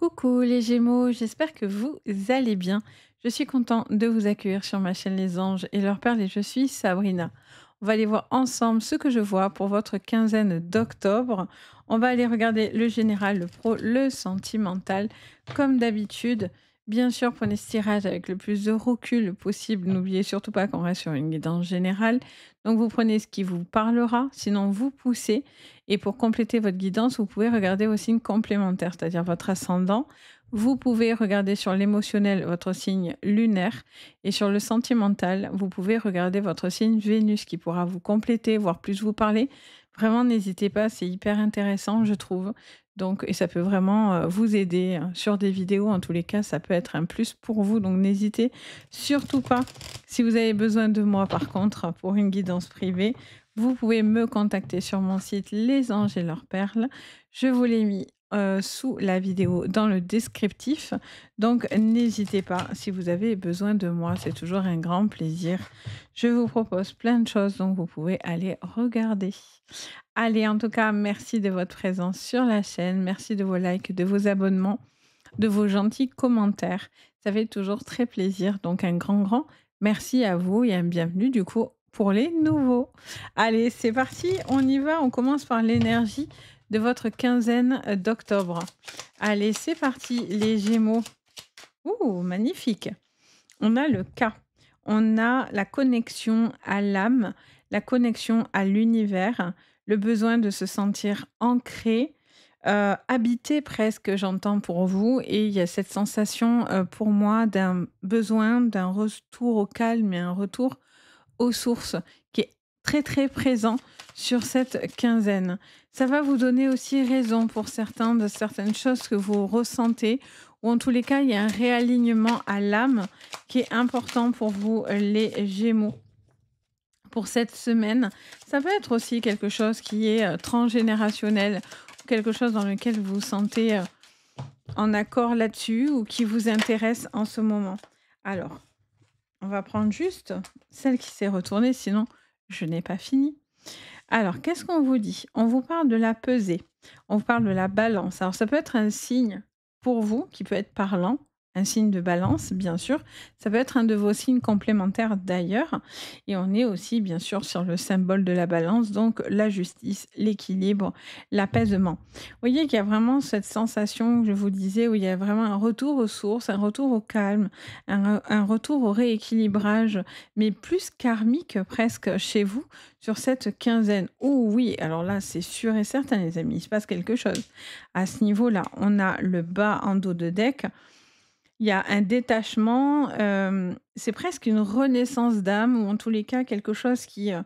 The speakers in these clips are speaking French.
Coucou les Gémeaux, j'espère que vous allez bien. Je suis contente de vous accueillir sur ma chaîne Les Anges et leurs perles et je suis Sabrina. On va aller voir ensemble ce que je vois pour votre quinzaine d'octobre. On va aller regarder le général, le pro, le sentimental, comme d'habitude. Bien sûr, prenez ce tirage avec le plus de recul possible. N'oubliez surtout pas qu'on reste sur une guidance générale. Donc vous prenez ce qui vous parlera, sinon vous poussez. Et pour compléter votre guidance, vous pouvez regarder vos signes complémentaires, c'est-à-dire votre ascendant. Vous pouvez regarder sur l'émotionnel votre signe lunaire et sur le sentimental, vous pouvez regarder votre signe Vénus qui pourra vous compléter, voire plus vous parler. Vraiment, n'hésitez pas, c'est hyper intéressant, je trouve. Donc, et ça peut vraiment euh, vous aider hein. sur des vidéos. En tous les cas, ça peut être un plus pour vous. Donc, n'hésitez surtout pas. Si vous avez besoin de moi, par contre, pour une guidance privée, vous pouvez me contacter sur mon site Les Anges et leurs perles. Je vous l'ai mis euh, sous la vidéo dans le descriptif. Donc n'hésitez pas si vous avez besoin de moi, c'est toujours un grand plaisir. Je vous propose plein de choses, donc vous pouvez aller regarder. Allez, en tout cas, merci de votre présence sur la chaîne, merci de vos likes, de vos abonnements, de vos gentils commentaires. Ça fait toujours très plaisir, donc un grand, grand merci à vous et un bienvenue du coup pour les nouveaux. Allez, c'est parti, on y va, on commence par l'énergie de votre quinzaine euh, d'octobre. Allez, c'est parti, les Gémeaux. Ouh, magnifique. On a le cas. On a la connexion à l'âme, la connexion à l'univers, le besoin de se sentir ancré, euh, habité presque, j'entends pour vous. Et il y a cette sensation euh, pour moi d'un besoin, d'un retour au calme et un retour aux sources très très présent sur cette quinzaine. Ça va vous donner aussi raison pour certains de certaines choses que vous ressentez, ou en tous les cas, il y a un réalignement à l'âme qui est important pour vous, les Gémeaux pour cette semaine. Ça peut être aussi quelque chose qui est euh, transgénérationnel, quelque chose dans lequel vous vous sentez euh, en accord là-dessus ou qui vous intéresse en ce moment. Alors, on va prendre juste celle qui s'est retournée, sinon je n'ai pas fini. Alors, qu'est-ce qu'on vous dit On vous parle de la pesée, on vous parle de la balance. Alors, ça peut être un signe pour vous qui peut être parlant un signe de balance, bien sûr. Ça peut être un de vos signes complémentaires d'ailleurs. Et on est aussi, bien sûr, sur le symbole de la balance, donc la justice, l'équilibre, l'apaisement. Vous voyez qu'il y a vraiment cette sensation je vous disais, où il y a vraiment un retour aux sources, un retour au calme, un, un retour au rééquilibrage, mais plus karmique presque chez vous sur cette quinzaine. Oh oui, alors là, c'est sûr et certain, les amis, il se passe quelque chose. À ce niveau-là, on a le bas en dos de deck il y a un détachement, euh, c'est presque une renaissance d'âme, ou en tous les cas quelque chose qui, euh,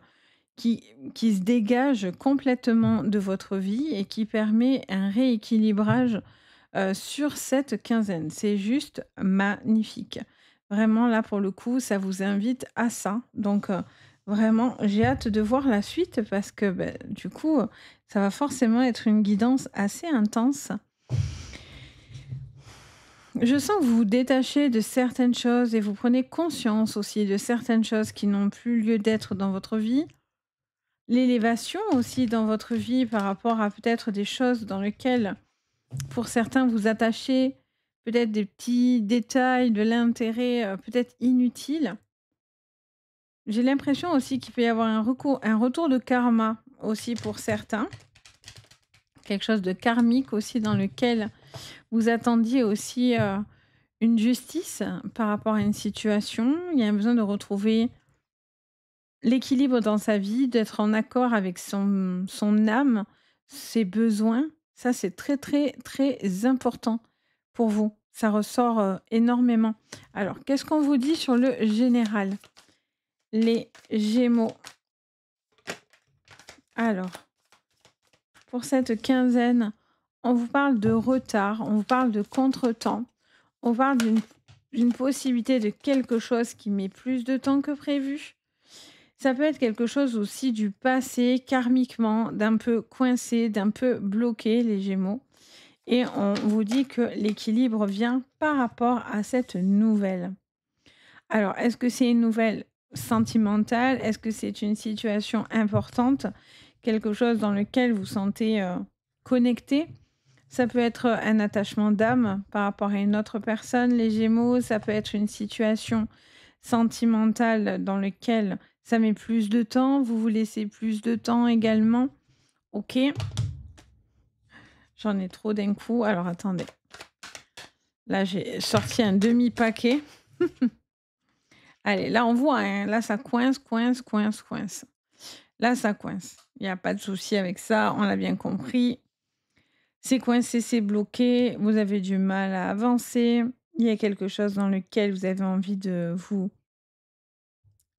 qui, se dégage complètement de votre vie et qui permet un rééquilibrage euh, sur cette quinzaine. C'est juste magnifique. Vraiment, là, pour le coup, ça vous invite à ça. Donc, vraiment, j'ai hâte de voir la suite parce que, ben, du coup, ça va forcément être une guidance assez intense. Je sens que vous vous détachez de certaines choses et vous prenez conscience aussi de certaines choses qui n'ont plus lieu d'être dans votre vie. L'élévation aussi dans votre vie par rapport à peut-être des choses dans lesquelles, pour certains, vous attachez peut-être des petits détails, de l'intérêt euh, peut-être inutile. J'ai l'impression aussi qu'il peut y avoir un, recours, un retour de karma aussi pour certains. Quelque chose de karmique aussi dans lequel vous attendiez aussi euh, une justice par rapport à une situation. Il y a un besoin de retrouver l'équilibre dans sa vie, d'être en accord avec son, son âme, ses besoins. Ça, c'est très, très, très important pour vous. Ça ressort euh, énormément. Alors, qu'est-ce qu'on vous dit sur le général Les Gémeaux. Alors, pour cette quinzaine, on vous parle de retard, on vous parle de contretemps, on parle d'une possibilité de quelque chose qui met plus de temps que prévu. Ça peut être quelque chose aussi du passé, karmiquement, d'un peu coincé, d'un peu bloqué, les Gémeaux. Et on vous dit que l'équilibre vient par rapport à cette nouvelle. Alors, est-ce que c'est une nouvelle sentimentale Est-ce que c'est une situation importante Quelque chose dans lequel vous sentez euh, connecté ça peut être un attachement d'âme par rapport à une autre personne, les Gémeaux, ça peut être une situation sentimentale dans laquelle ça met plus de temps, vous vous laissez plus de temps également. Ok. J'en ai trop d'un coup. Alors attendez. Là, j'ai sorti un demi-paquet. Allez, là, on voit. Hein. Là, ça coince, coince, coince, coince. Là, ça coince. Il n'y a pas de souci avec ça. On l'a bien compris. C'est coincé, c'est bloqué, vous avez du mal à avancer, il y a quelque chose dans lequel vous avez envie de vous,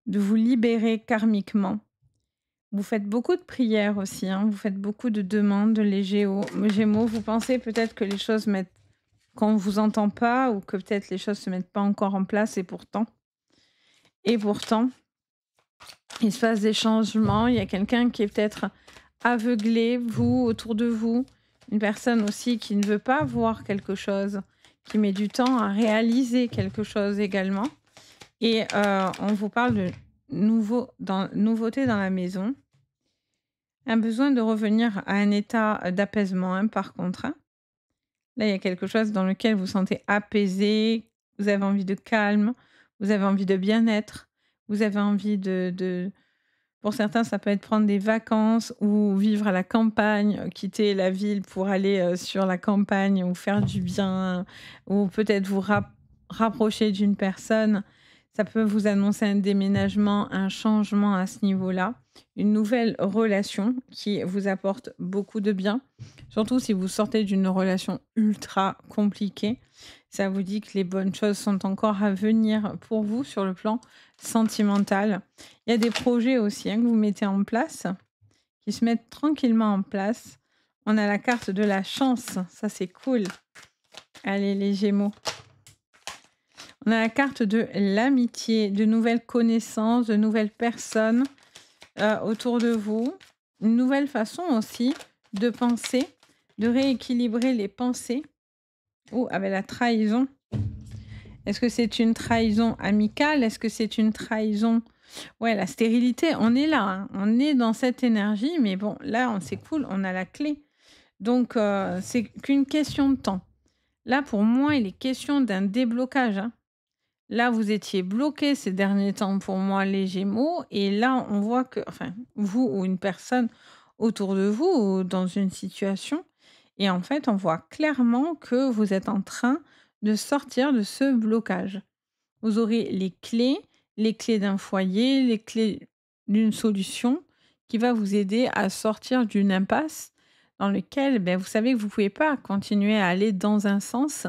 de vous libérer karmiquement. Vous faites beaucoup de prières aussi, hein. vous faites beaucoup de demandes, les gémeaux. Vous pensez peut-être que les choses mettent, qu'on ne vous entend pas ou que peut-être les choses ne se mettent pas encore en place et pourtant. Et pourtant, il se passe des changements. Il y a quelqu'un qui est peut-être aveuglé, vous, autour de vous, une personne aussi qui ne veut pas voir quelque chose, qui met du temps à réaliser quelque chose également. Et euh, on vous parle de nouveautés dans, la maison. Un besoin de revenir à un état d'apaisement, hein, par contre. Là, il y a quelque chose dans lequel vous sentez apaisé, vous avez envie de calme, vous avez envie de bien-être, vous avez envie de, pour certains, ça peut être prendre des vacances ou vivre à la campagne, euh, quitter la ville pour aller euh, sur la campagne ou faire du bien, ou peut-être vous rapprocher d'une personne. Ça peut vous annoncer un déménagement, un changement à ce niveau-là, une nouvelle relation qui vous apporte beaucoup de bien, surtout si vous sortez d'une relation ultra compliquée ça vous dit que les bonnes choses sont encore à venir pour vous sur le plan sentimental. Il y a des projets aussi hein, que vous mettez en place, qui se mettent tranquillement en place. On a la carte de la chance, ça c'est cool. Allez les Gémeaux. On a la carte de l'amitié, de nouvelles connaissances, de nouvelles personnes euh, autour de vous. Une nouvelle façon aussi de penser, de rééquilibrer les pensées ou avec la trahison. Est-ce que c'est une trahison amicale Est-ce que c'est une trahison Ouais, la stérilité, on est là, hein. on est dans cette énergie, mais bon, là, on s'écoule, on a la clé. Donc, euh, c'est qu'une question de temps. Là, pour moi, il est question d'un déblocage. Hein. Là, vous étiez bloqué ces derniers temps pour moi, les Gémeaux, et là, on voit que, enfin, vous ou une personne autour de vous, ou dans une situation, et en fait, on voit clairement que vous êtes en train de sortir de ce blocage. Vous aurez les clés, les clés d'un foyer, les clés d'une solution qui va vous aider à sortir d'une impasse dans laquelle ben, vous savez que vous ne pouvez pas continuer à aller dans un sens.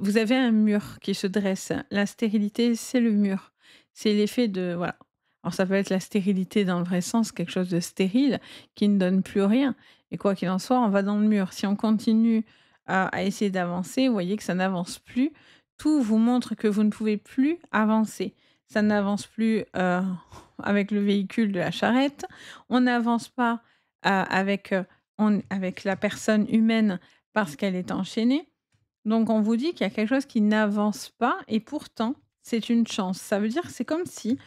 Vous avez un mur qui se dresse. La stérilité, c'est le mur. C'est l'effet de... Voilà. Alors ça peut être la stérilité dans le vrai sens, quelque chose de stérile qui ne donne plus rien. Et quoi qu'il en soit, on va dans le mur. Si on continue à, essayer d'avancer, vous voyez que ça n'avance plus. Tout vous montre que vous ne pouvez plus avancer. Ça n'avance plus euh, avec le véhicule de la charrette. On n'avance pas euh, avec, euh, avec la personne humaine parce qu'elle est enchaînée. Donc on vous dit qu'il y a quelque chose qui n'avance pas et pourtant c'est une chance. Ça veut dire que c'est comme si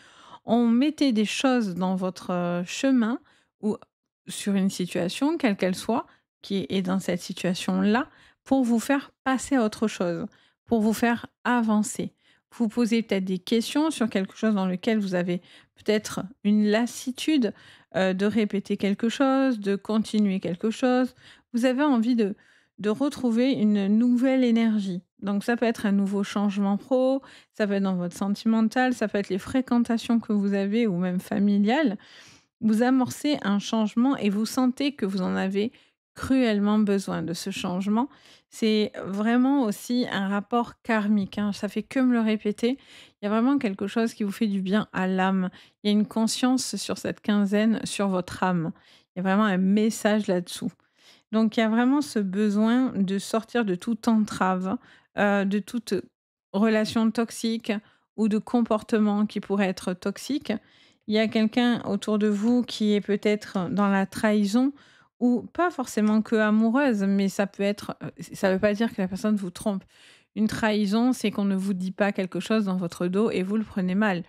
on mettait des choses dans votre chemin ou sur une situation, quelle qu'elle soit, qui est dans cette situation-là, pour vous faire passer à autre chose, pour vous faire avancer. Vous posez peut-être des questions sur quelque chose dans lequel vous avez peut-être une lassitude euh, de répéter quelque chose, de continuer quelque chose. Vous avez envie de, de retrouver une nouvelle énergie. Donc ça peut être un nouveau changement pro, ça peut être dans votre sentimental, ça peut être les fréquentations que vous avez ou même familiales. Vous amorcez un changement et vous sentez que vous en avez cruellement besoin de ce changement. C'est vraiment aussi un rapport karmique. Hein. Ça fait que me le répéter. Il y a vraiment quelque chose qui vous fait du bien à l'âme. Il y a une conscience sur cette quinzaine, sur votre âme. Il y a vraiment un message là-dessous. Donc il y a vraiment ce besoin de sortir de toute entrave, euh, de toute relation toxique ou de comportement qui pourrait être toxique il y a quelqu'un autour de vous qui est peut-être dans la trahison ou pas forcément que amoureuse, mais ça peut être, euh, ça ne veut pas dire que la personne vous trompe. Une trahison, c'est qu'on ne vous dit pas quelque chose dans votre dos et vous le prenez mal.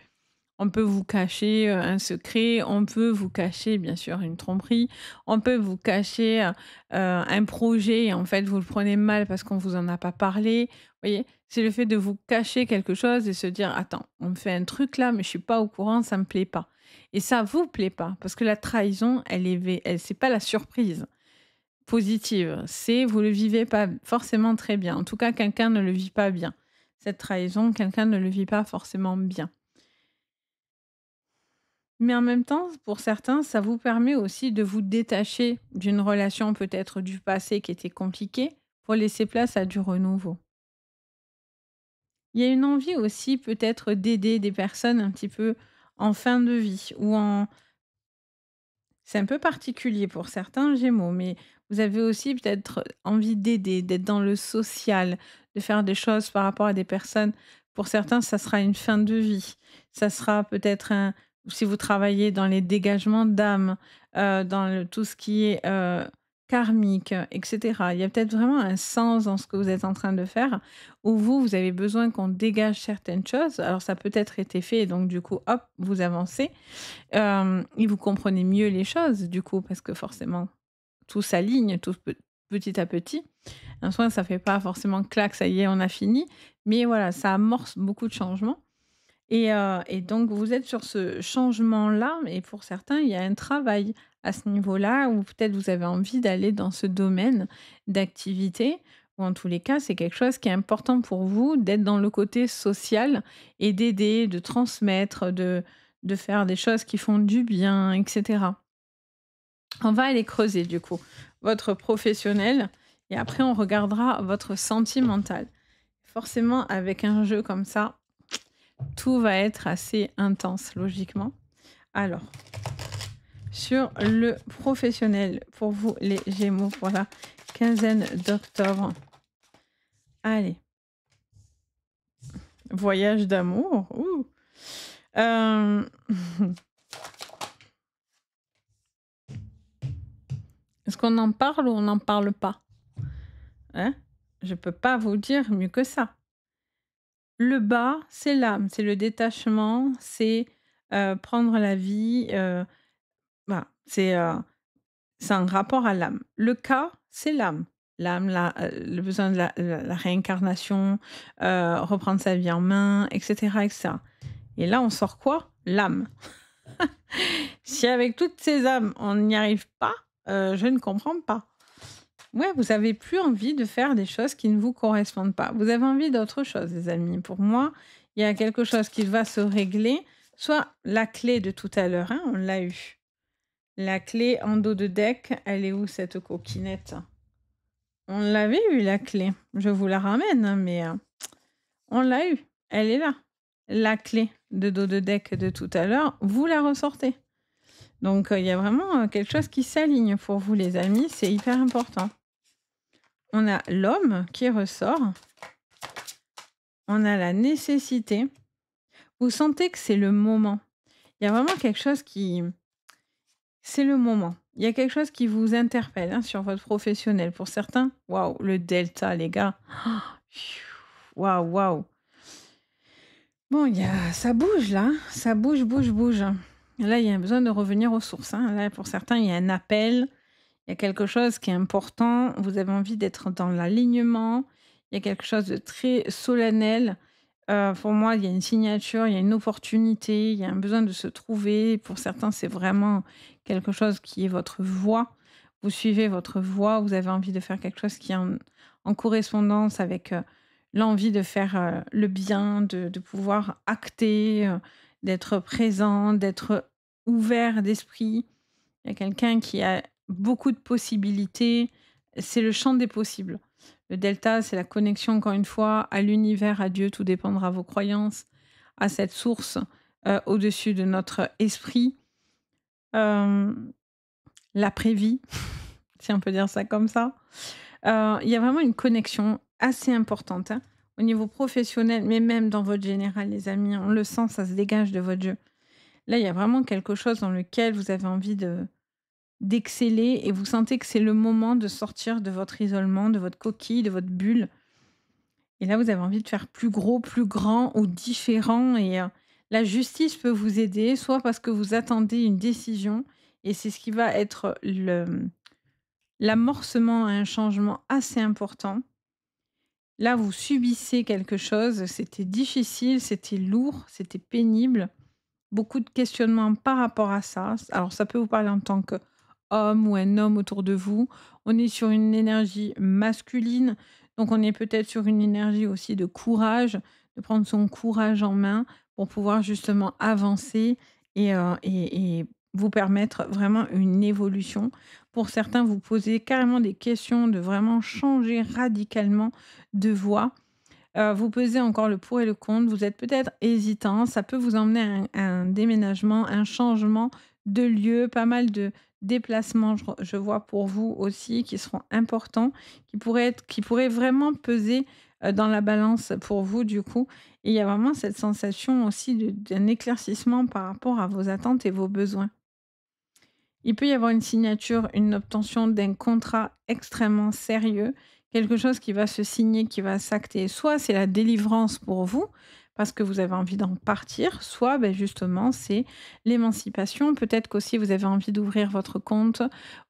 On peut vous cacher euh, un secret, on peut vous cacher bien sûr une tromperie, on peut vous cacher euh, un projet et en fait vous le prenez mal parce qu'on vous en a pas parlé. Vous voyez, c'est le fait de vous cacher quelque chose et se dire attends, on me fait un truc là mais je suis pas au courant, ça me plaît pas. Et ça vous plaît pas parce que la trahison, elle est elle c'est pas la surprise positive, c'est vous le vivez pas forcément très bien. En tout cas, quelqu'un ne le vit pas bien. Cette trahison, quelqu'un ne le vit pas forcément bien. Mais en même temps, pour certains, ça vous permet aussi de vous détacher d'une relation peut-être du passé qui était compliquée pour laisser place à du renouveau. Il y a une envie aussi peut-être d'aider des personnes un petit peu en fin de vie ou en... C'est un peu particulier pour certains Gémeaux, mais vous avez aussi peut-être envie d'aider, d'être dans le social, de faire des choses par rapport à des personnes. Pour certains, ça sera une fin de vie. Ça sera peut-être un, si vous travaillez dans les dégagements d'âme, euh, dans tout ce qui est euh, karmique, etc., il y a peut-être vraiment un sens dans ce que vous êtes en train de faire, où vous, vous avez besoin qu'on dégage certaines choses. Alors ça peut être été fait, et donc du coup, hop, vous avancez, euh, et vous comprenez mieux les choses, du coup, parce que forcément, tout s'aligne, tout, petit à petit. Un soin, ça fait pas forcément clac, ça y est, on a fini. Mais voilà, ça amorce beaucoup de changements. Euh, et, donc, vous êtes sur ce changement-là, et pour certains, il y a un travail à ce niveau-là, ou peut-être vous avez envie d'aller dans ce domaine d'activité, ou en tous les cas, c'est quelque chose qui est important pour vous d'être dans le côté social et d'aider, de transmettre, de, de faire des choses qui font du bien, etc. On va aller creuser du coup votre professionnel et après on regardera votre sentimental. Forcément, avec un jeu comme ça, tout va être assez intense logiquement. Alors, sur le professionnel pour vous les Gémeaux voilà quinzaine d'octobre. Allez. Voyage d'amour. Euh, est-ce qu'on en parle ou on n'en parle pas hein Je peux pas vous dire mieux que ça. Le bas, c'est l'âme, c'est le détachement, c'est euh, prendre la vie. bah, c'est un rapport à l'âme. Le cas, c'est l'âme. L'âme, le besoin de la, réincarnation, reprendre sa vie en main, etc., etc. Et là, on sort quoi L'âme. si avec toutes ces âmes, on n'y arrive pas, je ne comprends pas. Ouais, vous avez plus envie de faire des choses qui ne vous correspondent pas. Vous avez envie d'autre chose, les amis. Pour moi, il y a quelque chose qui va se régler. Soit la clé de tout à l'heure, hein, on l'a eu. La clé en dos de deck, elle est où cette coquinette On l'avait eu, la clé. Je vous la ramène, hein, mais euh, on l'a eu. Elle est là. La clé de dos de deck de tout à l'heure, vous la ressortez. Donc, euh, il y a vraiment euh, quelque chose qui s'aligne pour vous, les amis. C'est hyper important on a l'homme qui ressort, on a la nécessité. Vous sentez que c'est le moment. Il y a vraiment quelque chose qui... C'est le moment. Il y a quelque chose qui vous interpelle hein, sur votre professionnel. Pour certains, waouh, le delta, les gars. Waouh, waouh. Bon, ça bouge là. Ça bouge, bouge, bouge. Là, il y a besoin de revenir aux sources. Hein. Là, pour certains, il y a un appel il y a quelque chose qui est important. Vous avez envie d'être dans l'alignement. Il y a quelque chose de très solennel. Euh, pour moi, il y a une signature, il y a une opportunité, il y a un besoin de se trouver. Pour certains, c'est vraiment quelque chose qui est votre voix. Vous suivez votre voix, vous avez envie de faire quelque chose qui est en, correspondance avec euh, l'envie de faire euh, le bien, de, de pouvoir acter, d'être présent, d'être ouvert d'esprit. Il y a quelqu'un qui a beaucoup de possibilités. C'est le champ des possibles. Le delta, c'est la connexion, encore une fois, à l'univers, à Dieu, tout dépendra de vos croyances, à cette source euh, au-dessus de notre esprit. Euh, l'après-vie, si on peut dire ça comme ça. Euh, il y a vraiment une connexion assez importante hein, au niveau professionnel, mais même dans votre général, les amis. On le sent, ça se dégage de votre jeu. Là, il y a vraiment quelque chose dans lequel vous avez envie de, d'exceller et vous sentez que c'est le moment de sortir de votre isolement, de votre coquille, de votre bulle. Et là, vous avez envie de faire plus gros, plus grand ou différent. Et euh, la justice peut vous aider, soit parce que vous attendez une décision, et c'est ce qui va être le l'amorcement à un changement assez important. Là, vous subissez quelque chose, c'était difficile, c'était lourd, c'était pénible. Beaucoup de questionnements par rapport à ça. Alors, ça peut vous parler en tant que homme ou un homme autour de vous. On est sur une énergie masculine, donc on est peut-être sur une énergie aussi de courage, de prendre son courage en main pour pouvoir justement avancer et, euh, et, vous permettre vraiment une évolution. Pour certains, vous posez carrément des questions de vraiment changer radicalement de voie. Euh, vous pesez encore le pour et le contre, vous êtes peut-être hésitant, ça peut vous emmener à un déménagement, un changement de lieu, pas mal de, déplacements, je, vois pour vous aussi, qui seront importants, qui pourraient, qui vraiment peser euh, dans la balance pour vous du coup. il y a vraiment cette sensation aussi d'un éclaircissement par rapport à vos attentes et vos besoins. Il peut y avoir une signature, une obtention d'un contrat extrêmement sérieux, quelque chose qui va se signer, qui va s'acter. Soit c'est la délivrance pour vous, parce que vous avez envie d'en partir, soit ben, justement c'est l'émancipation. Peut-être qu'aussi vous avez envie d'ouvrir votre compte,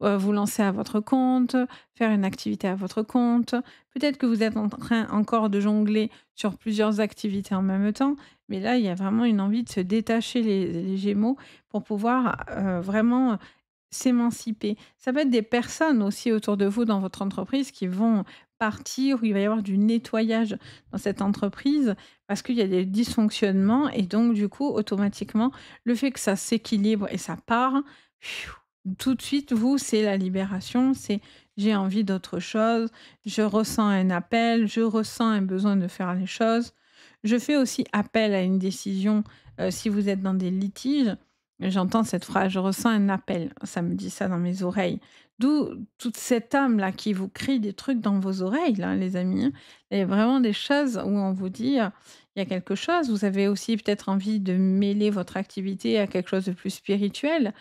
euh, vous lancer à votre compte, faire une activité à votre compte. Peut-être que vous êtes en train encore de jongler sur plusieurs activités en même temps, mais là il y a vraiment une envie de se détacher les, Gémeaux pour pouvoir euh, vraiment s'émanciper. Ça peut être des personnes aussi autour de vous dans votre entreprise qui vont Partir où il va y avoir du nettoyage dans cette entreprise parce qu'il y a des dysfonctionnements et donc du coup automatiquement le fait que ça s'équilibre et ça part tout de suite vous c'est la libération c'est j'ai envie d'autre chose je ressens un appel je ressens un besoin de faire les choses je fais aussi appel à une décision euh, si vous êtes dans des litiges J'entends cette phrase, je ressens un appel. Ça me dit ça dans mes oreilles. D'où toute cette âme-là qui vous crie des trucs dans vos oreilles, les amis. Hein. Il y a vraiment des choses où on vous dit, il y a quelque chose. Vous avez aussi peut-être envie de mêler votre activité à quelque chose de plus spirituel.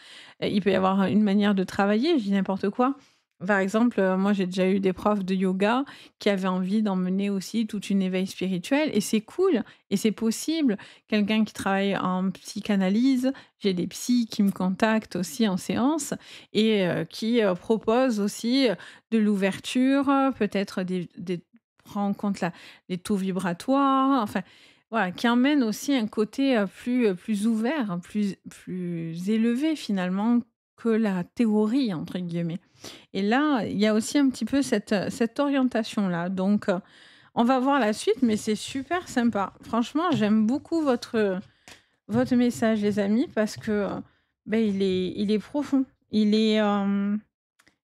Il peut y avoir une manière de travailler, je dis n'importe quoi. Par exemple, euh, moi j'ai déjà eu des profs de yoga qui avaient envie d'emmener aussi toute une éveil spirituel et c'est cool et c'est possible. Quelqu'un qui travaille en psychanalyse, j'ai des psys qui me contactent aussi en séance et euh, qui euh, proposent aussi de l'ouverture, peut-être des, des prendre compte les taux vibratoires, enfin voilà, qui emmènent aussi un côté plus, plus ouvert, hein, plus, plus élevé finalement que la théorie, entre guillemets. Et là, il y a aussi un petit peu cette, cette orientation-là. Donc, on va voir la suite, mais c'est super sympa. Franchement, j'aime beaucoup votre, votre message, les amis, parce que ben, il, est, il est profond. Il est. Euh,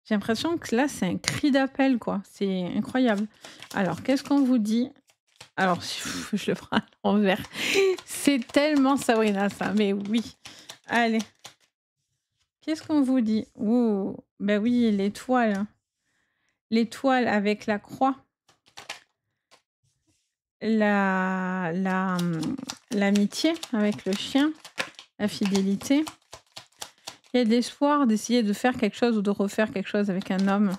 j'ai l'impression que là, c'est un cri d'appel, quoi. C'est incroyable. Alors, qu'est-ce qu'on vous dit Alors, je le prends à l'envers. C'est tellement Sabrina, ça, mais oui. Allez. Qu'est-ce qu'on vous dit Ouh, ben oui, l'étoile. L'étoile avec la croix. La, hum, l'amitié avec le chien, la fidélité. Il y a l'espoir d'essayer de faire quelque chose ou de refaire quelque chose avec un homme.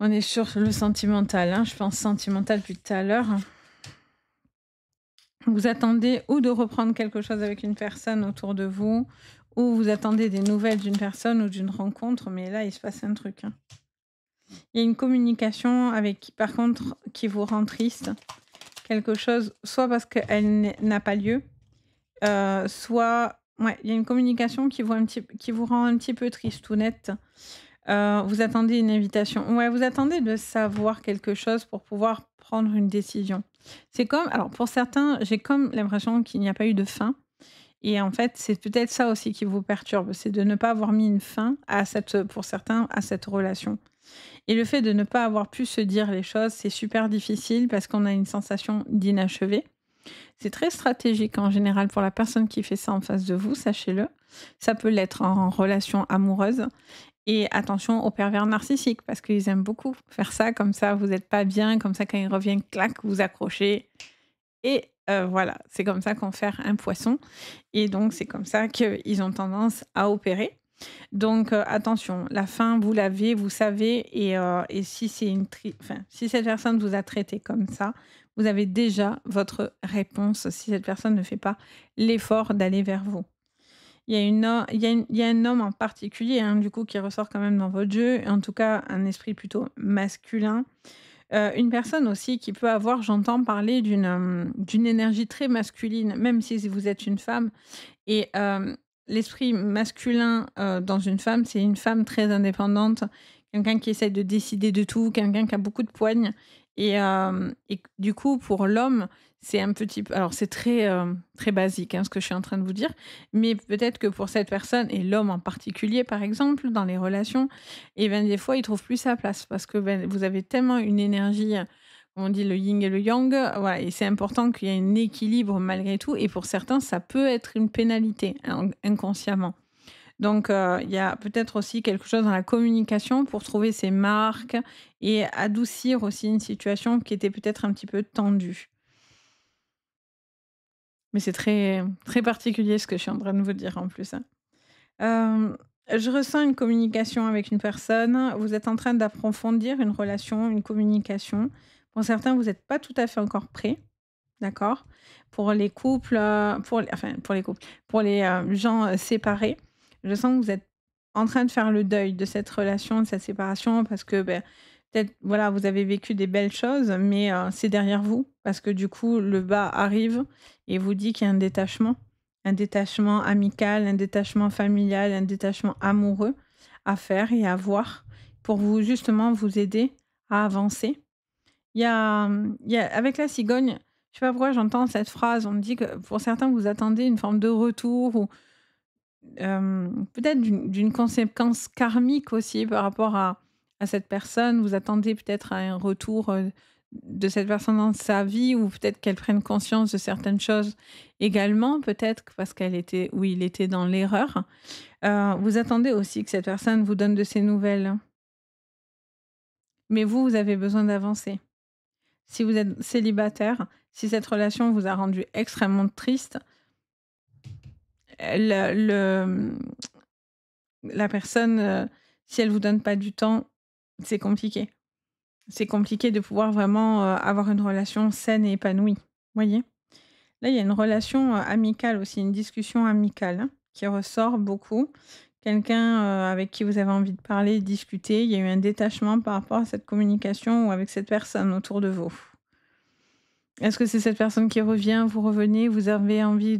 On est sur le sentimental, hein, je pense sentimental depuis tout à l'heure. Vous attendez ou de reprendre quelque chose avec une personne autour de vous, ou vous attendez des nouvelles d'une personne ou d'une rencontre, mais là, il se passe un truc. Hein. Il y a une communication avec par contre, qui vous rend triste. Quelque chose, soit parce qu'elle n'a pas lieu, euh, soit... Ouais, il y a une communication qui vous, un petit, qui vous rend un petit peu triste ou nette. Euh, vous attendez une invitation. Ouais, vous attendez de savoir quelque chose pour pouvoir prendre une décision. C'est comme, alors pour certains, j'ai comme l'impression qu'il n'y a pas eu de fin. Et en fait, c'est peut-être ça aussi qui vous perturbe, c'est de ne pas avoir mis une fin à cette, pour certains, à cette relation. Et le fait de ne pas avoir pu se dire les choses, c'est super difficile parce qu'on a une sensation d'inachevé. C'est très stratégique en général pour la personne qui fait ça en face de vous, sachez-le. Ça peut l'être en relation amoureuse. Et attention aux pervers narcissiques parce qu'ils aiment beaucoup faire ça, comme ça vous n'êtes pas bien, comme ça quand ils reviennent, clac, vous accrochez. Et euh, voilà, c'est comme ça qu'on fait un poisson. Et donc, c'est comme ça qu'ils ont tendance à opérer. Donc, euh, attention, la faim, vous l'avez, vous savez. Et, euh, et si, une si cette personne vous a traité comme ça, vous avez déjà votre réponse si cette personne ne fait pas l'effort d'aller vers vous. Il y, a une, il, y a il y, a un homme en particulier, hein, du coup, qui ressort quand même dans votre jeu, en tout cas un esprit plutôt masculin. Euh, une personne aussi qui peut avoir, j'entends parler d'une euh, d'une énergie très masculine, même si vous êtes une femme. Et euh, l'esprit masculin dans une femme, c'est une femme très indépendante, quelqu'un qui essaie de décider de tout, quelqu'un qui a beaucoup de poigne. et du coup, pour l'homme, c'est un petit Alors, c'est très, euh, très basique hein, ce que je suis en train de vous dire, mais peut-être que pour cette personne, et l'homme en particulier, par exemple, dans les relations, et eh ben, des fois, il trouve plus sa place parce que ben, vous avez tellement une énergie, euh, on dit le yin et le yang, ouais et c'est important qu'il y ait un équilibre malgré tout, et pour certains, ça peut être une pénalité hein, inconsciemment. Donc, euh, il y a peut-être aussi quelque chose dans la communication pour trouver ses marques et adoucir aussi une situation qui était peut-être un petit peu tendue. Mais c'est très, très particulier ce que je suis en train de vous dire en plus. Hein. Euh, je ressens une communication avec une personne. Vous êtes en train d'approfondir une relation, une communication. Pour certains, vous n'êtes pas tout à fait encore prêt. D'accord Pour les couples, euh, pour enfin, pour les couples, pour les euh, gens séparés, je sens que vous êtes en train de faire le deuil de cette relation, de cette séparation, parce que ben, voilà, vous avez vécu des belles choses, mais euh, c'est derrière vous, parce que du coup, le bas arrive et vous dit qu'il y a un détachement, un détachement amical, un détachement familial, un détachement amoureux à faire et à voir pour vous justement vous aider à avancer. Il y a, avec la cigogne, je ne sais pas pourquoi j'entends cette phrase, on me dit que pour certains, vous attendez une forme de retour ou euh, peut-être d'une conséquence karmique aussi par rapport à à cette personne, vous attendez peut-être à un retour euh, de cette personne dans sa vie ou peut-être qu'elle prenne conscience de certaines choses également, peut-être parce qu'elle était ou il était dans l'erreur. Euh, vous attendez aussi que cette personne vous donne de ses nouvelles. Mais vous, vous avez besoin d'avancer. Si vous êtes célibataire, si cette relation vous a rendu extrêmement triste, la personne, euh, si elle ne vous donne pas du temps, c'est compliqué. C'est compliqué de pouvoir vraiment avoir une relation saine et épanouie. Vous Voyez Là, il y a une relation amicale aussi, une discussion amicale hein, qui ressort beaucoup. Quelqu'un avec qui vous avez envie de parler, discuter, il y a eu un détachement par rapport à cette communication ou avec cette personne autour de vous. Est-ce que c'est cette personne qui revient, vous revenez, vous avez envie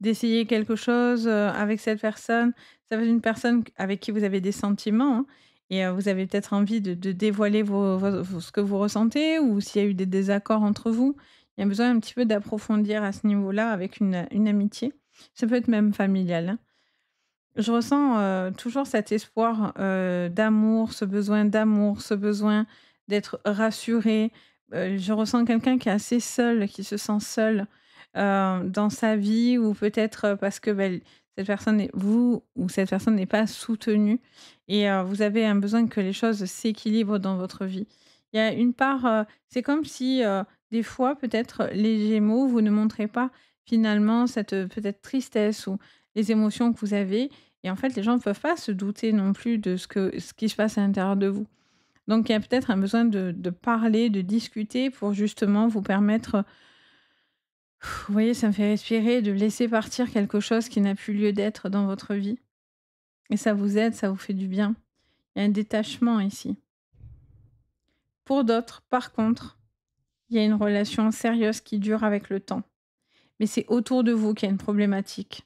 d'essayer quelque chose avec cette personne Ça va une personne avec qui vous avez des sentiments. Hein, et euh, vous avez peut-être envie de, dévoiler vos, ce que vous ressentez ou s'il y a eu des désaccords entre vous. Il y a besoin un petit peu d'approfondir à ce niveau-là avec une, amitié. Ça peut être même familial. Hein. Je ressens euh, toujours cet espoir euh, d'amour, ce besoin d'amour, ce besoin d'être rassuré. je ressens quelqu'un qui est assez seul, qui se sent seul dans sa vie ou peut-être parce que ben, cette personne est, vous ou cette personne n'est pas soutenue et euh, vous avez un besoin que les choses s'équilibrent dans votre vie. Il y a une part, euh, c'est comme si euh, des fois, peut-être, les Gémeaux, vous ne montrez pas finalement cette peut-être tristesse ou les émotions que vous avez. Et en fait, les gens ne peuvent pas se douter non plus de ce, que, ce qui se passe à l'intérieur de vous. Donc, il y a peut-être un besoin de, de, parler, de discuter pour justement vous permettre, vous voyez, ça me fait respirer, de laisser partir quelque chose qui n'a plus lieu d'être dans votre vie. Et ça vous aide, ça vous fait du bien. Il y a un détachement ici. Pour d'autres, par contre, il y a une relation sérieuse qui dure avec le temps. Mais c'est autour de vous qu'il y a une problématique.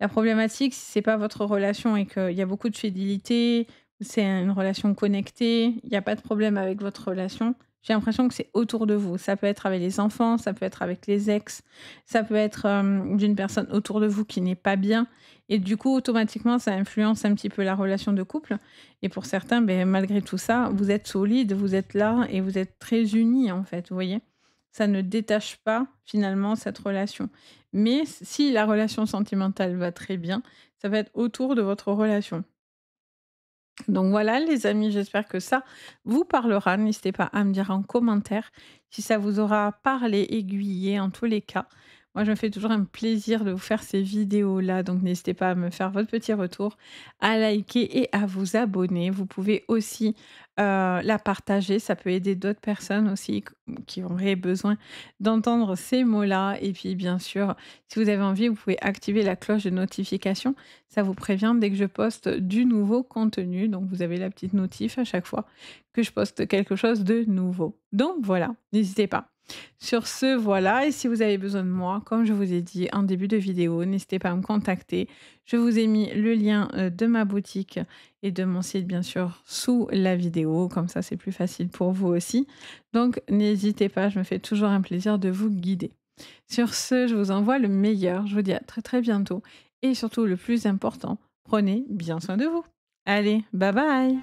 La problématique, si ce c'est pas votre relation et qu'il y a beaucoup de fidélité, c'est une relation connectée, il n'y a pas de problème avec votre relation, j'ai l'impression que c'est autour de vous. Ça peut être avec les enfants, ça peut être avec les ex, ça peut être euh, d'une personne autour de vous qui n'est pas bien. Et du coup, automatiquement, ça influence un petit peu la relation de couple. Et pour certains, ben, malgré tout ça, vous êtes solide, vous êtes là et vous êtes très unis, en fait, vous voyez ça ne détache pas finalement cette relation. Mais si la relation sentimentale va très bien, ça va être autour de votre relation. Donc voilà les amis, j'espère que ça vous parlera. N'hésitez pas à me dire en commentaire si ça vous aura parlé, aiguillé en tous les cas. Moi, je me fais toujours un plaisir de vous faire ces vidéos-là, donc n'hésitez pas à me faire votre petit retour, à liker et à vous abonner. Vous pouvez aussi euh, la partager, ça peut aider d'autres personnes aussi qui auraient besoin d'entendre ces mots-là. Et puis, bien sûr, si vous avez envie, vous pouvez activer la cloche de notification. Ça vous prévient dès que je poste du nouveau contenu. Donc, vous avez la petite notif à chaque fois que je poste quelque chose de nouveau. Donc, voilà, n'hésitez pas. Sur ce, voilà. Et si vous avez besoin de moi, comme je vous ai dit en début de vidéo, n'hésitez pas à me contacter. Je vous ai mis le lien euh, de ma boutique et de mon site, bien sûr, sous la vidéo. Comme ça, c'est plus facile pour vous aussi. Donc, n'hésitez pas. Je me fais toujours un plaisir de vous guider. Sur ce, je vous envoie le meilleur. Je vous dis à très très bientôt. Et surtout, le plus important, prenez bien soin de vous. Allez, bye bye